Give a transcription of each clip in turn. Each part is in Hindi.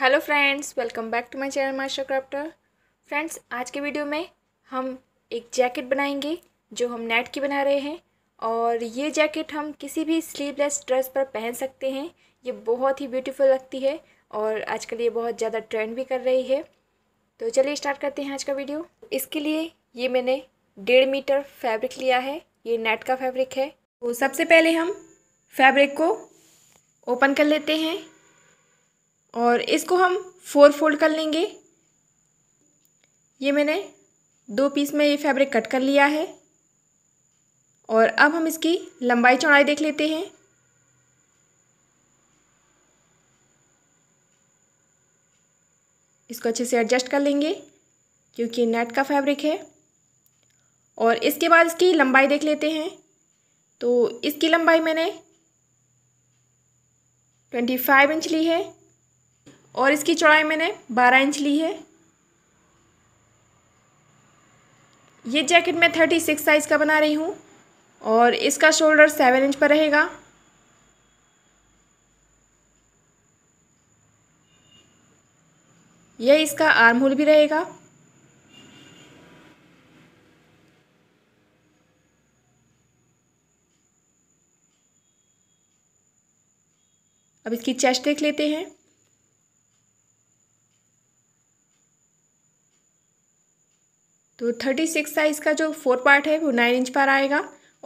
hello friends welcome back to my channel Master Crafter friends आज के वीडियो में हम एक जैकेट बनाएंगे जो हम नेट की बना रहे हैं और ये जैकेट हम किसी भी स्लीवलेस ड्रेस पर पहन सकते हैं ये बहुत ही ब्यूटीफुल लगती है और आजकल ये बहुत ज़्यादा ट्रेंड भी कर रही है तो चलिए स्टार्ट करते हैं आज का वीडियो इसके लिए ये मैंने डेढ़ मीटर फैब्रिक लिया है ये नेट का फैब्रिक है तो सबसे पहले हम फैब्रिक को ओपन कर लेते हैं और इसको हम फोर फोल्ड कर लेंगे ये मैंने दो पीस में ये फैब्रिक कट कर लिया है और अब हम इसकी लंबाई चौड़ाई देख लेते हैं इसको अच्छे से एडजस्ट कर लेंगे क्योंकि नेट का फैब्रिक है और इसके बाद इसकी लंबाई देख लेते हैं तो इसकी लंबाई मैंने ट्वेंटी फाइव इंच ली है और इसकी चौड़ाई मैंने बारह इंच ली है ये जैकेट मैं थर्टी सिक्स साइज़ का बना रही हूँ और इसका शोल्डर सेवन इंच पर रहेगा यह इसका आर्म होल भी रहेगा अब इसकी चेस्ट देख लेते हैं तो थर्टी सिक्स साइज़ का जो फोर पार्ट है वो नाइन इंच पर आएगा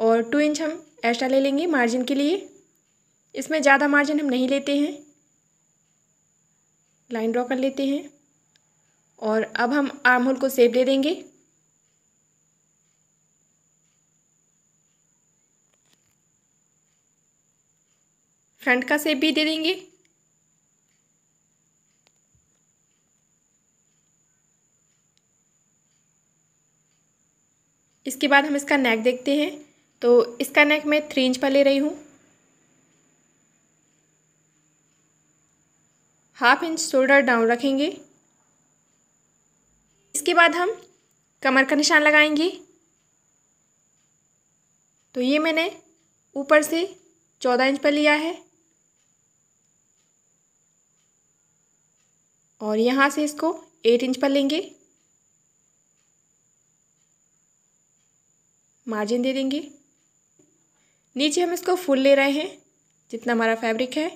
और टू इंच हम एक्स्ट्रा ले लेंगे मार्जिन के लिए इसमें ज़्यादा मार्जिन हम नहीं लेते हैं लाइन ड्रॉ कर लेते हैं और अब हम आर्म होल को सेप दे देंगे फ्रंट का सेप भी दे देंगे इसके बाद हम इसका नेक देखते हैं तो इसका नेक मैं थ्री इंच पर ले रही हूँ हाफ इंच शोल्डर डाउन रखेंगे इसके बाद हम कमर का निशान लगाएंगे तो ये मैंने ऊपर से चौदह इंच पर लिया है और यहाँ से इसको एट इंच पर लेंगे मार्जिन दे देंगे नीचे हम इसको फुल ले रहे हैं जितना हमारा फैब्रिक है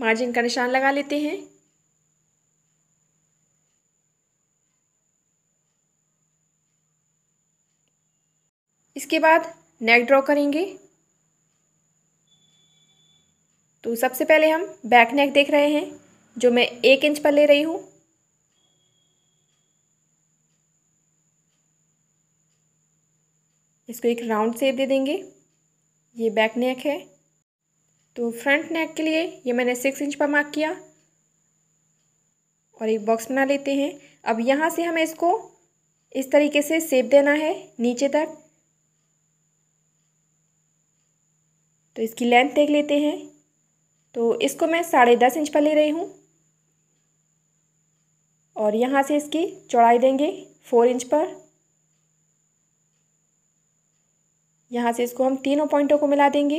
मार्जिन का निशान लगा लेते हैं इसके बाद नेक ड्रॉ करेंगे तो सबसे पहले हम बैक नेक देख रहे हैं जो मैं एक इंच पर ले रही हूँ इसको एक राउंड सेप दे देंगे ये बैक नेक है तो फ्रंट नेक के लिए ये मैंने सिक्स इंच पर मार्क किया और एक बॉक्स बना लेते हैं अब यहाँ से हमें इसको इस तरीके से सेप देना है नीचे तक तो इसकी लेंथ देख लेते हैं तो इसको मैं साढ़े दस इंच पर ले रही हूँ और यहाँ से इसकी चौड़ाई देंगे फोर इंच पर यहाँ से इसको हम तीनों पॉइंटों को मिला देंगे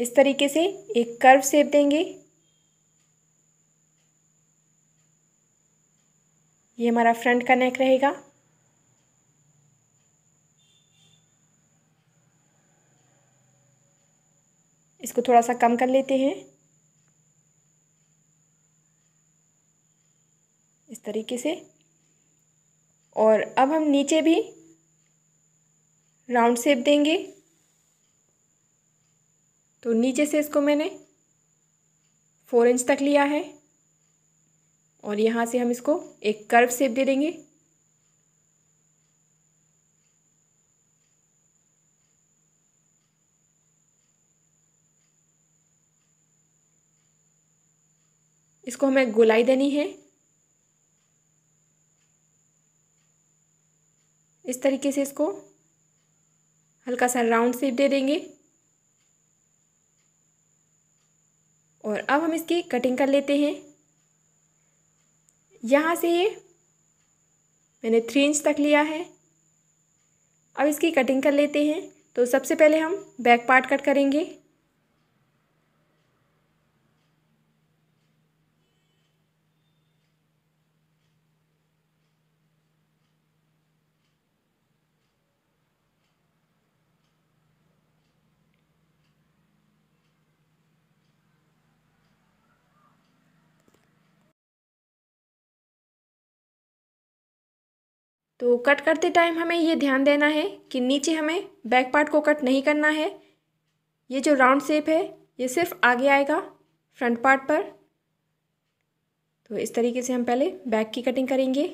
इस तरीके से एक कर्व सेप देंगे ये हमारा फ्रंट का नेक रहेगा इसको थोड़ा सा कम कर लेते हैं इस तरीके से और अब हम नीचे भी राउंड शेप देंगे तो नीचे से इसको मैंने फोर इंच तक लिया है और यहाँ से हम इसको एक कर्व शेप दे देंगे इसको हमें गोलाई देनी है तरीके से इसको हल्का सा राउंड शेप दे देंगे और अब हम इसकी कटिंग कर लेते हैं यहाँ से ये मैंने थ्री इंच तक लिया है अब इसकी कटिंग कर लेते हैं तो सबसे पहले हम बैक पार्ट कट करेंगे तो कट करते टाइम हमें ये ध्यान देना है कि नीचे हमें बैक पार्ट को कट नहीं करना है ये जो राउंड शेप है ये सिर्फ आगे आएगा फ्रंट पार्ट पर तो इस तरीके से हम पहले बैक की कटिंग करेंगे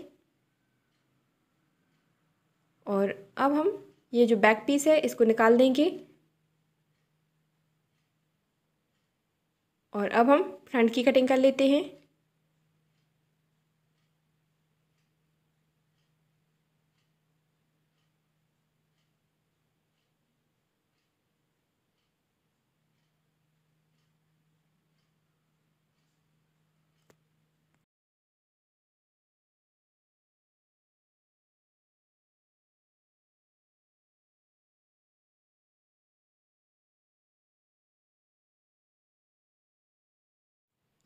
और अब हम ये जो बैक पीस है इसको निकाल देंगे और अब हम फ्रंट की कटिंग कर लेते हैं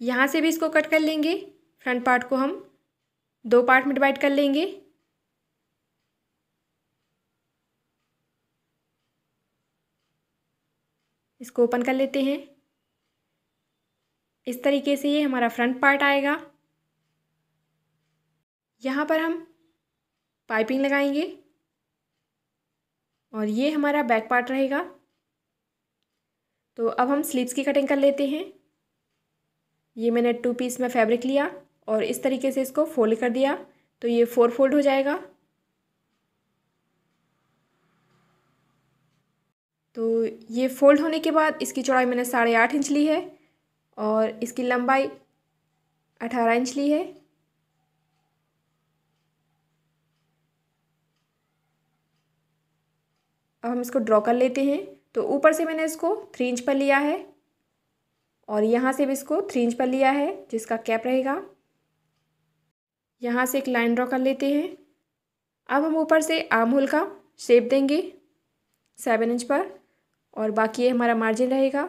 यहाँ से भी इसको कट कर लेंगे फ्रंट पार्ट को हम दो पार्ट में डिवाइड कर लेंगे इसको ओपन कर लेते हैं इस तरीके से ये हमारा फ्रंट पार्ट आएगा यहाँ पर हम पाइपिंग लगाएंगे और ये हमारा बैक पार्ट रहेगा तो अब हम स्लीव्स की कटिंग कर लेते हैं ये मैंने टू पीस में फैब्रिक लिया और इस तरीके से इसको फोल्ड कर दिया तो ये फोर फोल्ड हो जाएगा तो ये फोल्ड होने के बाद इसकी चौड़ाई मैंने साढ़े आठ इंच ली है और इसकी लंबाई अठारह इंच ली है अब हम इसको ड्रॉ कर लेते हैं तो ऊपर से मैंने इसको थ्री इंच पर लिया है और यहाँ से भी इसको थ्री इंच पर लिया है जिसका कैप रहेगा यहाँ से एक लाइन ड्रॉ कर लेते हैं अब हम ऊपर से आम होल का शेप देंगे सेवन इंच पर और बाकी ये हमारा मार्जिन रहेगा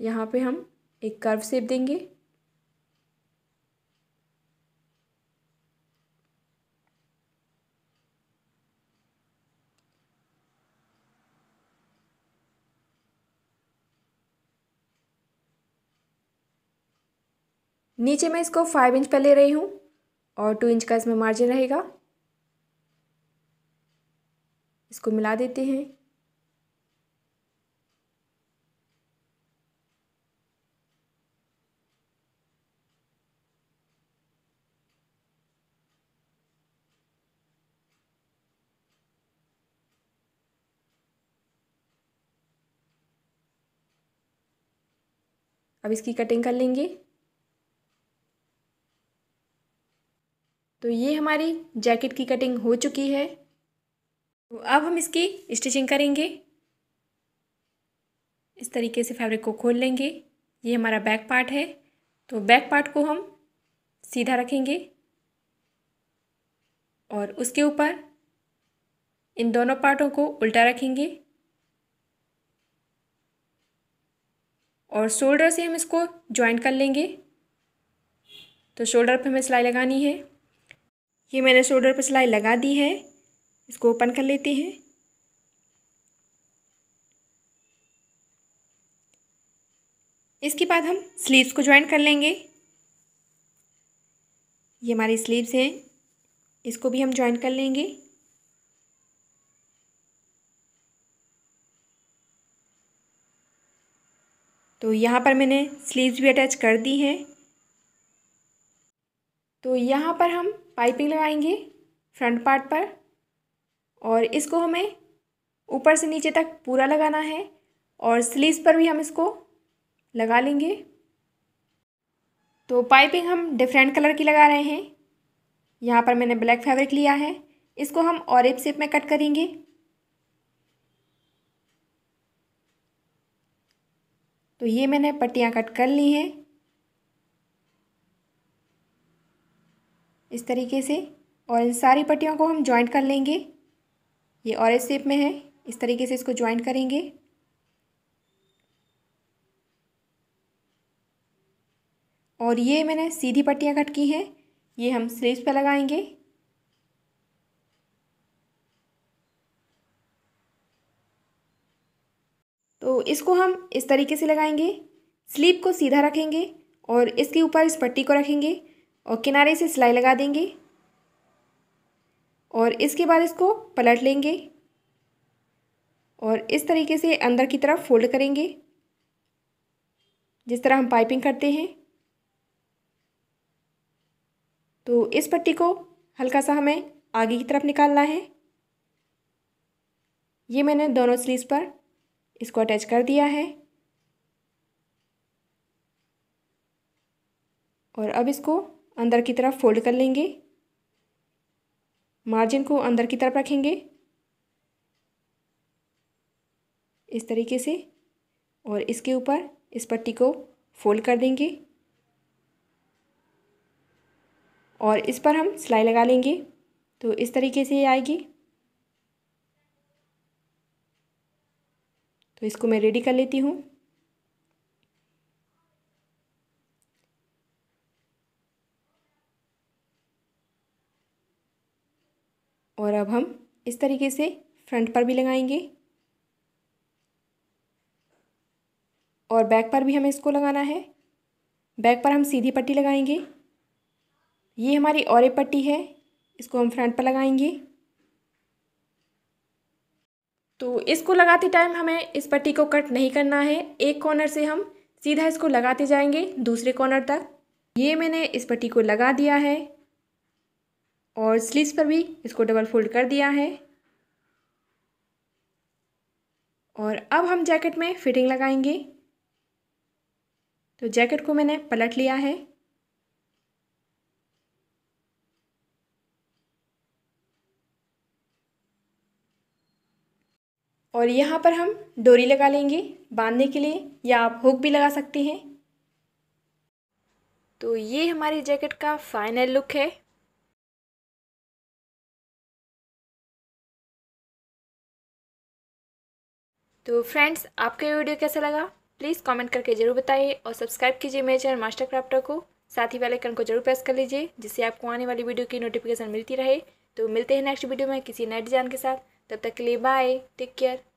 यहाँ पे हम एक कर्व शेप देंगे नीचे मैं इसको फाइव इंच पर ले रही हूँ और टू इंच का इसमें मार्जिन रहेगा इसको मिला देते हैं अब इसकी कटिंग कर लेंगे तो ये हमारी जैकेट की कटिंग हो चुकी है तो अब हम इसकी स्टिचिंग करेंगे इस तरीके से फैब्रिक को खोल लेंगे ये हमारा बैक पार्ट है तो बैक पार्ट को हम सीधा रखेंगे और उसके ऊपर इन दोनों पार्टों को उल्टा रखेंगे और शोल्डर से हम इसको ज्वाइंट कर लेंगे तो शोल्डर पे हमें सिलाई लगानी है ये मैंने शोल्डर पर सिलाई लगा दी है इसको ओपन कर लेते हैं इसके बाद हम स्लीव्स को ज्वाइन कर लेंगे ये हमारी स्लीव्स हैं इसको भी हम ज्वाइन कर लेंगे तो यहाँ पर मैंने स्लीव्स भी अटैच कर दी हैं तो यहाँ पर हम पाइपिंग लगाएंगे फ्रंट पार्ट पर और इसको हमें ऊपर से नीचे तक पूरा लगाना है और स्लीव्स पर भी हम इसको लगा लेंगे तो पाइपिंग हम डिफरेंट कलर की लगा रहे हैं यहाँ पर मैंने ब्लैक फैब्रिक लिया है इसको हम एप शेप में कट करेंगे तो ये मैंने पट्टियाँ कट कर ली हैं इस तरीके से और इन सारी पट्टियों को हम ज्वाइंट कर लेंगे ये ऑरेंज शेप में है इस तरीके से इसको ज्वाइंट करेंगे और ये मैंने सीधी पट्टियाँ कट की हैं ये हम स्लीव्स पे लगाएंगे तो इसको हम इस तरीके से लगाएंगे स्लीव को सीधा रखेंगे और इसके ऊपर इस पट्टी को रखेंगे और किनारे से सिलाई लगा देंगे और इसके बाद इसको पलट लेंगे और इस तरीके से अंदर की तरफ फोल्ड करेंगे जिस तरह हम पाइपिंग करते हैं तो इस पट्टी को हल्का सा हमें आगे की तरफ निकालना है ये मैंने दोनों स्लीव पर इसको अटैच कर दिया है और अब इसको अंदर की तरफ फोल्ड कर लेंगे मार्जिन को अंदर की तरफ रखेंगे इस तरीके से और इसके ऊपर इस पट्टी को फोल्ड कर देंगे और इस पर हम सिलाई लगा लेंगे तो इस तरीके से ये आएगी तो इसको मैं रेडी कर लेती हूँ और अब हम इस तरीके से फ्रंट पर भी लगाएंगे और बैक पर भी हमें इसको लगाना है बैक पर हम सीधी पट्टी लगाएंगे ये हमारी और पट्टी है इसको हम फ्रंट पर लगाएंगे तो इसको लगाते टाइम हमें इस पट्टी को कट नहीं करना है एक कॉर्नर से हम सीधा इसको लगाते जाएंगे दूसरे कॉर्नर तक ये मैंने इस पट्टी को लगा दिया है और स्लीव्स पर भी इसको डबल फोल्ड कर दिया है और अब हम जैकेट में फिटिंग लगाएंगे तो जैकेट को मैंने पलट लिया है और यहाँ पर हम डोरी लगा लेंगे बांधने के लिए या आप हुक भी लगा सकते हैं तो ये हमारी जैकेट का फाइनल लुक है तो फ्रेंड्स आपका ये वीडियो कैसा लगा प्लीज़ कमेंट करके ज़रूर बताइए और सब्सक्राइब कीजिए मेरे चैनल मास्टर क्राफ्टर को साथ ही वाले आइकन को जरूर प्रेस कर लीजिए जिससे आपको आने वाली वीडियो की नोटिफिकेशन मिलती रहे तो मिलते हैं नेक्स्ट वीडियो में किसी नए डिज़ाइन के साथ तब तक के लिए बाय टेक केयर